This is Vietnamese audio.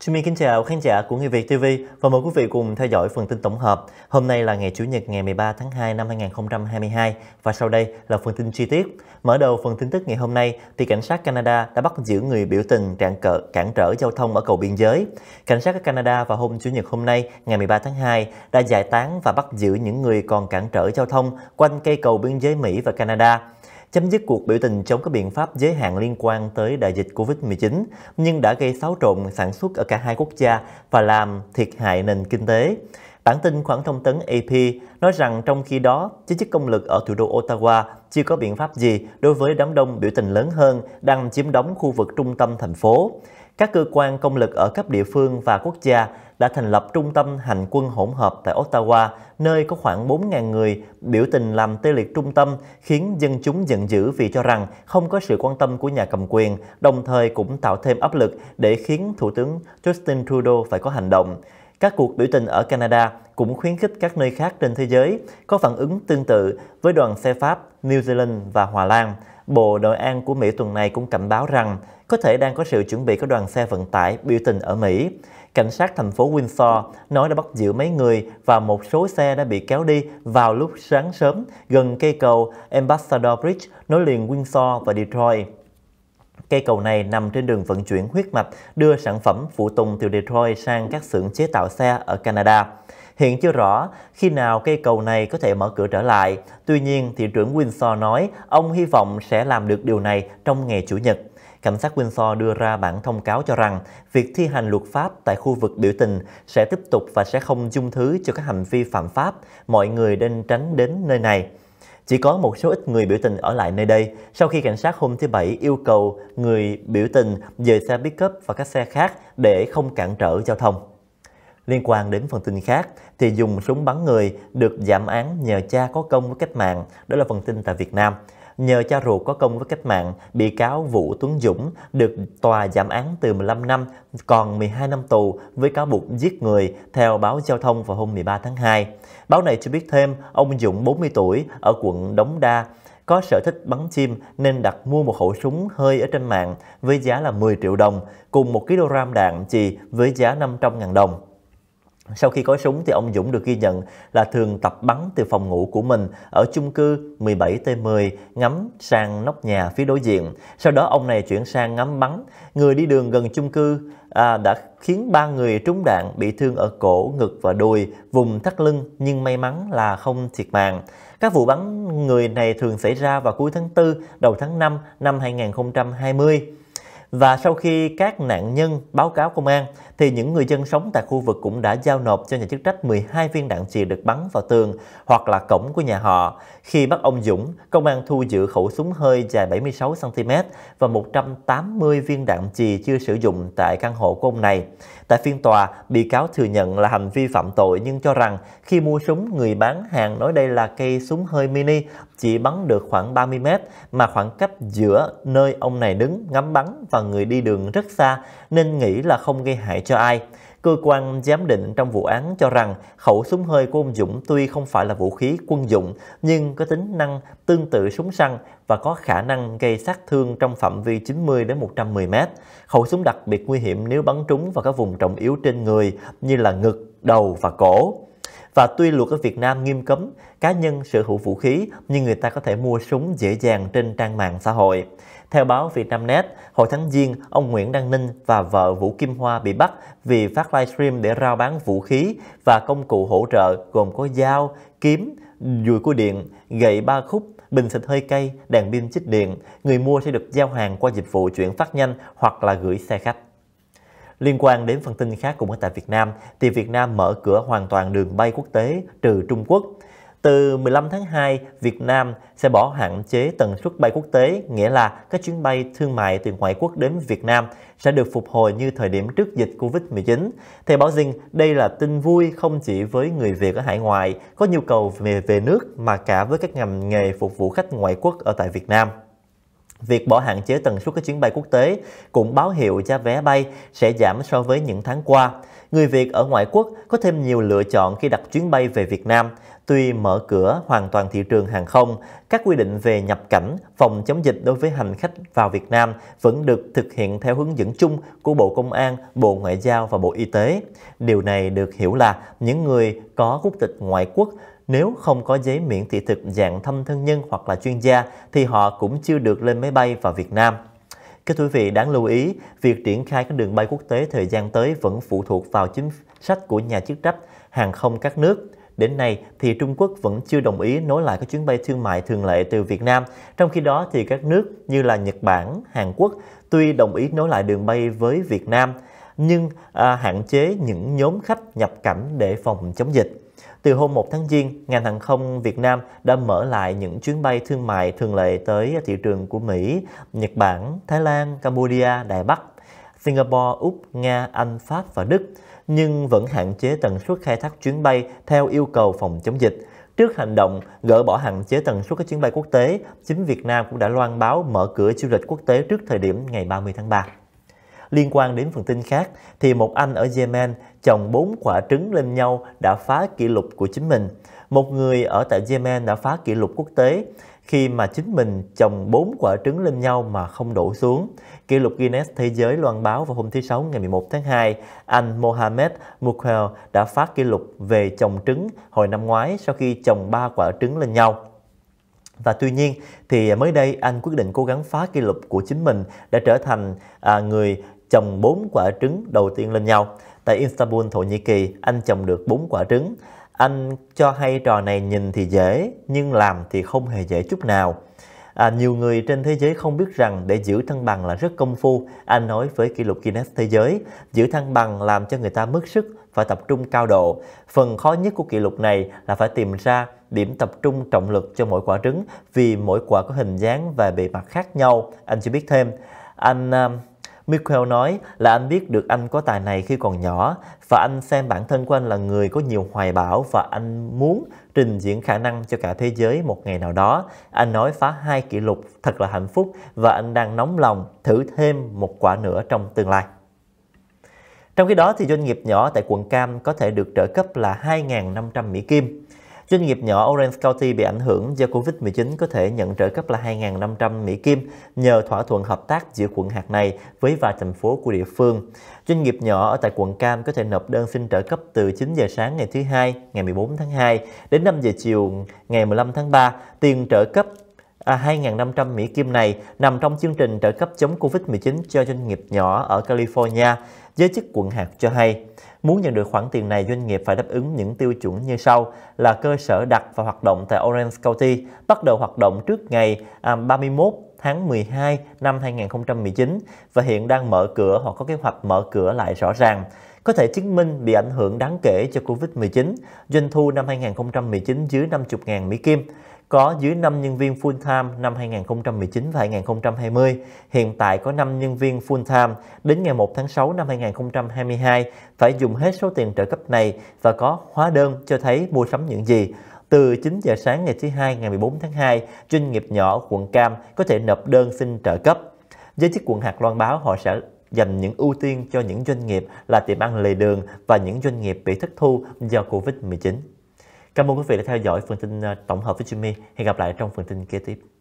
Xin Minh kính chào khán giả của Người Việt TV và mời quý vị cùng theo dõi phần tin tổng hợp. Hôm nay là ngày Chủ nhật ngày 13 tháng 2 năm 2022 và sau đây là phần tin chi tiết. Mở đầu phần tin tức ngày hôm nay thì cảnh sát Canada đã bắt giữ người biểu tình trạng cỡ, cản trở giao thông ở cầu biên giới. Cảnh sát Canada vào hôm Chủ nhật hôm nay ngày 13 tháng 2 đã giải tán và bắt giữ những người còn cản trở giao thông quanh cây cầu biên giới Mỹ và Canada chấm dứt cuộc biểu tình chống các biện pháp giới hạn liên quan tới đại dịch Covid-19, nhưng đã gây xáo trộn sản xuất ở cả hai quốc gia và làm thiệt hại nền kinh tế. Bản tin khoảng thông tấn AP nói rằng trong khi đó, chính chức công lực ở thủ đô Ottawa chưa có biện pháp gì đối với đám đông biểu tình lớn hơn đang chiếm đóng khu vực trung tâm thành phố. Các cơ quan công lực ở cấp địa phương và quốc gia đã thành lập trung tâm hành quân hỗn hợp tại Ottawa, nơi có khoảng 4.000 người biểu tình làm tê liệt trung tâm, khiến dân chúng giận dữ vì cho rằng không có sự quan tâm của nhà cầm quyền, đồng thời cũng tạo thêm áp lực để khiến Thủ tướng Justin Trudeau phải có hành động. Các cuộc biểu tình ở Canada cũng khuyến khích các nơi khác trên thế giới có phản ứng tương tự với đoàn xe Pháp, New Zealand và Hòa Lan. Bộ Nội an của Mỹ tuần này cũng cảnh báo rằng có thể đang có sự chuẩn bị của đoàn xe vận tải biểu tình ở Mỹ. Cảnh sát thành phố Windsor nói đã bắt giữ mấy người và một số xe đã bị kéo đi vào lúc sáng sớm gần cây cầu Ambassador Bridge nối liền Windsor và Detroit. Cây cầu này nằm trên đường vận chuyển huyết mạch đưa sản phẩm phụ tùng từ Detroit sang các xưởng chế tạo xe ở Canada. Hiện chưa rõ khi nào cây cầu này có thể mở cửa trở lại. Tuy nhiên, thị trưởng Windsor nói ông hy vọng sẽ làm được điều này trong ngày Chủ nhật. Cảnh sát Windsor đưa ra bản thông cáo cho rằng việc thi hành luật pháp tại khu vực biểu tình sẽ tiếp tục và sẽ không dung thứ cho các hành vi phạm pháp. Mọi người nên tránh đến nơi này. Chỉ có một số ít người biểu tình ở lại nơi đây sau khi cảnh sát hôm thứ Bảy yêu cầu người biểu tình dời xe pick-up và các xe khác để không cản trở giao thông. Liên quan đến phần tin khác, thì dùng súng bắn người được giảm án nhờ cha có công với cách mạng, đó là phần tin tại Việt Nam. Nhờ cha ruột có công với cách mạng, bị cáo Vũ Tuấn Dũng được tòa giảm án từ 15 năm còn 12 năm tù với cáo buộc giết người theo báo Giao thông vào hôm 13 tháng 2. Báo này cho biết thêm, ông Dũng 40 tuổi ở quận Đống Đa có sở thích bắn chim nên đặt mua một khẩu súng hơi ở trên mạng với giá là 10 triệu đồng cùng 1 kg đạn chì với giá 500.000 đồng. Sau khi có súng thì ông Dũng được ghi nhận là thường tập bắn từ phòng ngủ của mình ở chung cư 17T10 ngắm sang nóc nhà phía đối diện. Sau đó ông này chuyển sang ngắm bắn. Người đi đường gần chung cư à, đã khiến ba người trúng đạn bị thương ở cổ, ngực và đùi, vùng thắt lưng nhưng may mắn là không thiệt mạng. Các vụ bắn người này thường xảy ra vào cuối tháng 4, đầu tháng 5 năm 2020. Và sau khi các nạn nhân báo cáo công an, thì những người dân sống tại khu vực cũng đã giao nộp cho nhà chức trách 12 viên đạn chì được bắn vào tường hoặc là cổng của nhà họ. Khi bắt ông Dũng, công an thu giữ khẩu súng hơi dài 76cm và 180 viên đạn chì chưa sử dụng tại căn hộ của ông này. Tại phiên tòa, bị cáo thừa nhận là hành vi phạm tội nhưng cho rằng khi mua súng, người bán hàng nói đây là cây súng hơi mini chỉ bắn được khoảng 30 mét mà khoảng cách giữa nơi ông này đứng ngắm bắn và người đi đường rất xa nên nghĩ là không gây hại cho ai. Cơ quan giám định trong vụ án cho rằng khẩu súng hơi của ông Dũng tuy không phải là vũ khí quân dụng nhưng có tính năng tương tự súng săn và có khả năng gây sát thương trong phạm vi 90 đến 110 m. Khẩu súng đặc biệt nguy hiểm nếu bắn trúng vào các vùng trọng yếu trên người như là ngực, đầu và cổ. Và tuy luật ở Việt Nam nghiêm cấm cá nhân sở hữu vũ khí nhưng người ta có thể mua súng dễ dàng trên trang mạng xã hội. Theo báo Vietnamnet, hồi tháng Giêng, ông Nguyễn Đăng Ninh và vợ Vũ Kim Hoa bị bắt vì phát livestream để rao bán vũ khí và công cụ hỗ trợ gồm có dao, kiếm, dùi cua điện, gậy ba khúc, bình xịt hơi cay, đèn pin chích điện. Người mua sẽ được giao hàng qua dịch vụ chuyển phát nhanh hoặc là gửi xe khách. Liên quan đến phần tin khác cũng ở tại Việt Nam, thì Việt Nam mở cửa hoàn toàn đường bay quốc tế trừ Trung Quốc. Từ 15 tháng 2, Việt Nam sẽ bỏ hạn chế tần suất bay quốc tế, nghĩa là các chuyến bay thương mại từ ngoại quốc đến Việt Nam sẽ được phục hồi như thời điểm trước dịch Covid-19. Theo báo Dinh, đây là tin vui không chỉ với người Việt ở hải ngoại có nhu cầu về, về nước mà cả với các ngành nghề phục vụ khách ngoại quốc ở tại Việt Nam. Việc bỏ hạn chế tần suất các chuyến bay quốc tế cũng báo hiệu giá vé bay sẽ giảm so với những tháng qua. Người Việt ở ngoại quốc có thêm nhiều lựa chọn khi đặt chuyến bay về Việt Nam. Tuy mở cửa hoàn toàn thị trường hàng không, các quy định về nhập cảnh, phòng chống dịch đối với hành khách vào Việt Nam vẫn được thực hiện theo hướng dẫn chung của Bộ Công an, Bộ Ngoại giao và Bộ Y tế. Điều này được hiểu là những người có quốc tịch ngoại quốc nếu không có giấy miễn thị thực dạng thâm thân nhân hoặc là chuyên gia thì họ cũng chưa được lên máy bay vào Việt Nam. Các quý vị, đáng lưu ý, việc triển khai các đường bay quốc tế thời gian tới vẫn phụ thuộc vào chính sách của nhà chức trách hàng không các nước. Đến nay thì Trung Quốc vẫn chưa đồng ý nối lại các chuyến bay thương mại thường lệ từ Việt Nam. Trong khi đó thì các nước như là Nhật Bản, Hàn Quốc tuy đồng ý nối lại đường bay với Việt Nam nhưng à, hạn chế những nhóm khách nhập cảnh để phòng chống dịch. Từ hôm 1 tháng Giêng, ngành hàng không Việt Nam đã mở lại những chuyến bay thương mại thường lệ tới thị trường của Mỹ, Nhật Bản, Thái Lan, Campuchia, Đài Bắc, Singapore, Úc, Nga, Anh, Pháp và Đức, nhưng vẫn hạn chế tần suất khai thác chuyến bay theo yêu cầu phòng chống dịch. Trước hành động gỡ bỏ hạn chế tần suất các chuyến bay quốc tế, chính Việt Nam cũng đã loan báo mở cửa du lịch quốc tế trước thời điểm ngày 30 tháng 3. Liên quan đến phần tin khác, thì một anh ở Yemen chồng 4 quả trứng lên nhau đã phá kỷ lục của chính mình. Một người ở tại Yemen đã phá kỷ lục quốc tế khi mà chính mình trồng 4 quả trứng lên nhau mà không đổ xuống. Kỷ lục Guinness Thế giới loan báo vào hôm thứ Sáu ngày 11 tháng 2, anh Mohamed Mukhel đã phá kỷ lục về trồng trứng hồi năm ngoái sau khi trồng 3 quả trứng lên nhau. Và tuy nhiên thì mới đây anh quyết định cố gắng phá kỷ lục của chính mình đã trở thành à, người chồng 4 quả trứng đầu tiên lên nhau. Tại Istanbul, Thổ Nhĩ Kỳ, anh chồng được 4 quả trứng. Anh cho hay trò này nhìn thì dễ, nhưng làm thì không hề dễ chút nào. À, nhiều người trên thế giới không biết rằng để giữ thăng bằng là rất công phu. Anh nói với kỷ lục Guinness Thế giới, giữ thăng bằng làm cho người ta mất sức, phải tập trung cao độ. Phần khó nhất của kỷ lục này là phải tìm ra điểm tập trung trọng lực cho mỗi quả trứng vì mỗi quả có hình dáng và bề mặt khác nhau. Anh cho biết thêm, anh à, Michael nói là anh biết được anh có tài này khi còn nhỏ và anh xem bản thân của anh là người có nhiều hoài bão và anh muốn trình diễn khả năng cho cả thế giới một ngày nào đó. Anh nói phá hai kỷ lục thật là hạnh phúc và anh đang nóng lòng thử thêm một quả nữa trong tương lai. Trong khi đó thì doanh nghiệp nhỏ tại quận Cam có thể được trợ cấp là 2.500 Mỹ Kim. Doanh nghiệp nhỏ Orange County bị ảnh hưởng do Covid-19 có thể nhận trợ cấp là 2.500 Mỹ Kim nhờ thỏa thuận hợp tác giữa quận hạt này với vài thành phố của địa phương. Doanh nghiệp nhỏ ở tại quận Cam có thể nộp đơn xin trợ cấp từ 9 giờ sáng ngày thứ Hai, ngày 14 tháng 2 đến 5 giờ chiều ngày 15 tháng 3. Tiền trợ cấp 2.500 à, Mỹ Kim này nằm trong chương trình trợ cấp chống Covid-19 cho doanh nghiệp nhỏ ở California, giới chức quận hạt cho hay. Muốn nhận được khoản tiền này, doanh nghiệp phải đáp ứng những tiêu chuẩn như sau là cơ sở đặt và hoạt động tại Orange County, bắt đầu hoạt động trước ngày 31 à, tháng 12 năm 2019 và hiện đang mở cửa, hoặc có kế hoạch mở cửa lại rõ ràng có thể chứng minh bị ảnh hưởng đáng kể cho Covid-19, doanh thu năm 2019 dưới 50.000 Mỹ Kim có dưới 5 nhân viên full time năm 2019 và 2020. Hiện tại có 5 nhân viên full time đến ngày 1 tháng 6 năm 2022 phải dùng hết số tiền trợ cấp này và có hóa đơn cho thấy mua sắm những gì. Từ 9 giờ sáng ngày thứ hai ngày 14 tháng 2, doanh nghiệp nhỏ quận Cam có thể nộp đơn xin trợ cấp. Giới chức quận Hạt loan báo họ sẽ dành những ưu tiên cho những doanh nghiệp là tiệm ăn lề đường và những doanh nghiệp bị thất thu do Covid-19. Cảm ơn quý vị đã theo dõi phần tin ờ, tổng hợp với Jimmy. Hẹn gặp lại trong phần tin kế tiếp.